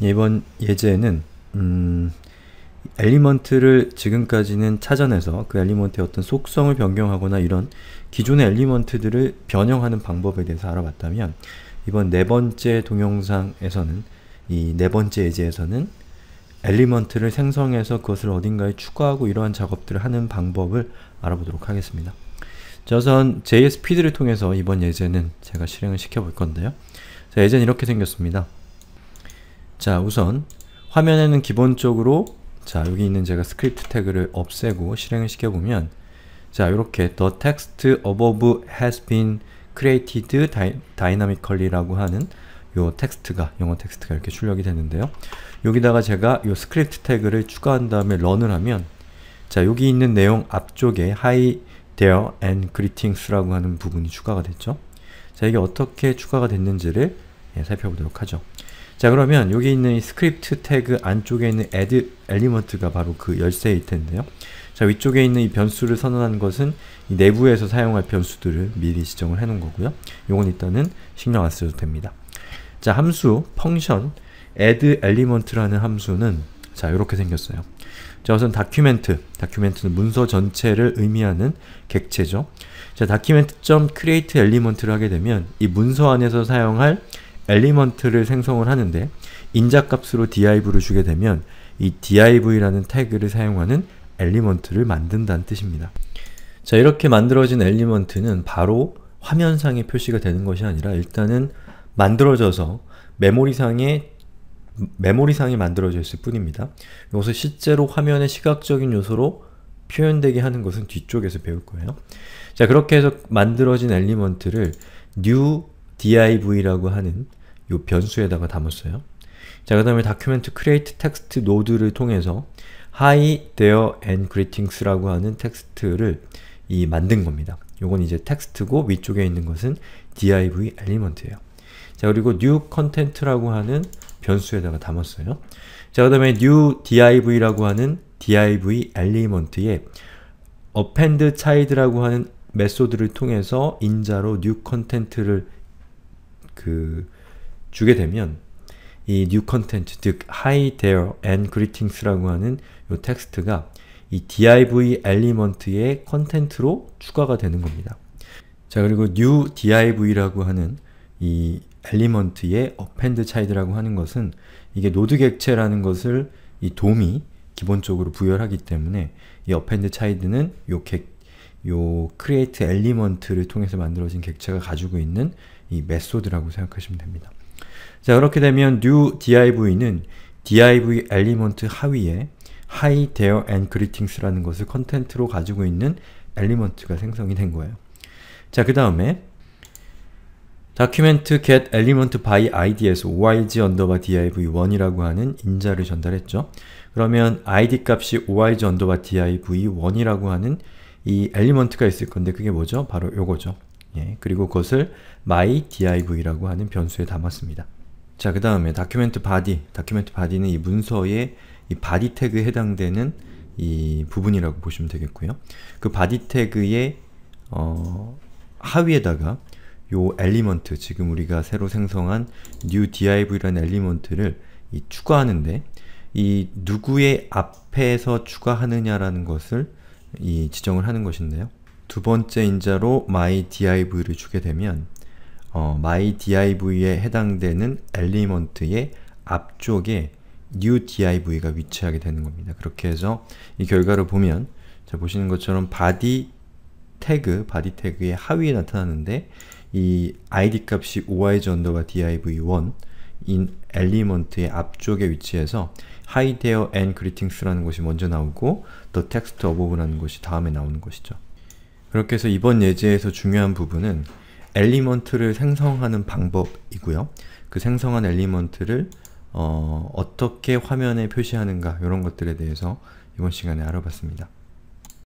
이번 예제는 음, 엘리먼트를 지금까지는 찾아내서 그 엘리먼트의 어떤 속성을 변경하거나 이런 기존의 엘리먼트들을 변형하는 방법에 대해서 알아봤다면 이번 네 번째 동영상에서는 이 네 번째 예제에서는 엘리먼트를 생성해서 그것을 어딘가에 추가하고 이러한 작업들을 하는 방법을 알아보도록 하겠습니다. 자선 JSPD를 통해서 이번 예제는 제가 실행을 시켜볼 건데요. 예제는 이렇게 생겼습니다. 자 우선 화면에는 기본적으로 자 여기 있는 제가 스크립트 태그를 없애고 실행을 시켜보면 자 이렇게 the text above has been created dynamically라고 하는 요 텍스트가 영어 텍스트가 이렇게 출력이 되는데요. 여기다가 제가 요 스크립트 태그를 추가한 다음에 런을 하면 자 여기 있는 내용 앞쪽에 hi there and greetings라고 하는 부분이 추가가 됐죠. 자 이게 어떻게 추가가 됐는지를 예, 살펴보도록 하죠. 자 그러면 여기 있는 이 스크립트 태그 안쪽에 있는 add element가 바로 그 열쇠일 텐데요. 자 위쪽에 있는 이 변수를 선언한 것은 내부에서 사용할 변수들을 미리 지정을 해놓은 거고요. 이건 일단은 신경 안 써도 됩니다. 자 함수 function add element라는 함수는 자 이렇게 생겼어요. 자 우선 document d o c u m e n t 는 문서 전체를 의미하는 객체죠. 자 d o c u m e n t c r e a t e e l e m e n t 를 하게 되면 이 문서 안에서 사용할 엘리먼트를 생성을 하는데 인자값으로 div를 주게 되면 이 div라는 태그를 사용하는 엘리먼트를 만든다는 뜻입니다. 자 이렇게 만들어진 엘리먼트는 바로 화면상에 표시가 되는 것이 아니라 일단은 만들어져서 메모리상에 메모리상이 만들어져있을 뿐입니다. 이것을 실제로 화면의 시각적인 요소로 표현되게 하는 것은 뒤쪽에서 배울 거예요. 자 그렇게 해서 만들어진 엘리먼트를 new div라고 하는 이 변수에다가 담았어요. 자, 그 다음에 document create text 노드를 통해서 hi, there, and greetings라고 하는 텍스트를 이 만든 겁니다. 요건 이제 텍스트고 위쪽에 있는 것은 div 엘리먼트예요. 자, 그리고 new content라고 하는 변수에다가 담았어요. 자, 그 다음에 new div라고 하는 div 엘리먼트에 append child라고 하는 메소드를 통해서 인자로 new 컨텐트를 그 주게 되면 이 new content 즉 hi there and greetings라고 하는 이 텍스트가 이 div 엘리먼트의 컨텐트로 추가가 되는 겁니다. 자 그리고 new div라고 하는 이 엘리먼트의 append child라고 하는 것은 이게 노드 객체라는 것을 이 돔이 기본적으로 부여하기 때문에 이 append child는 요 객, 요 create element를 통해서 만들어진 객체가 가지고 있는 이 메소드라고 생각하시면 됩니다. 자, 그렇게 되면 new div는 div element 하위에 high, dare, and greetings라는 것을 컨텐트로 가지고 있는 엘리먼트가 생성이 된 거예요. 자, 그 다음에 document get element by id에서 oig underbar div1이라고 하는 인자를 전달했죠. 그러면 id 값이 oig underbar div1이라고 하는 이 엘리먼트가 있을 건데 그게 뭐죠? 바로 요거죠. 예, 그리고 그것을 mydiv라고 하는 변수에 담았습니다. 자, 그 다음에 document body, document body는 이 문서의 이 body 태그에 해당되는 이 부분이라고 보시면 되겠고요. 그 body 태그의 어, 하위에다가 요 엘리먼트, 지금 우리가 새로 생성한 new div라는 엘리먼트를 이 추가하는데 이 누구의 앞에서 추가하느냐라는 것을 이 지정을 하는 것인데요. 두 번째 인자로 myDiv를 주게 되면 어, myDiv에 해당되는 엘리먼트의 앞쪽에 new div가 위치하게 되는 겁니다. 그렇게 해서 이 결과를 보면 자, 보시는 것처럼 body 태그, body 태그의 하위에 나타나는데 이 id 값이 o i g div1 in e l e m 의 앞쪽에 위치해서 hi there and greetings라는 것이 먼저 나오고 the text above라는 것이 다음에 나오는 것이죠. 그렇게 해서 이번 예제에서 중요한 부분은 엘리먼트를 생성하는 방법이고요. 그 생성한 엘리먼트를 어, 떻게 화면에 표시하는가 이런 것들에 대해서 이번 시간에 알아봤습니다.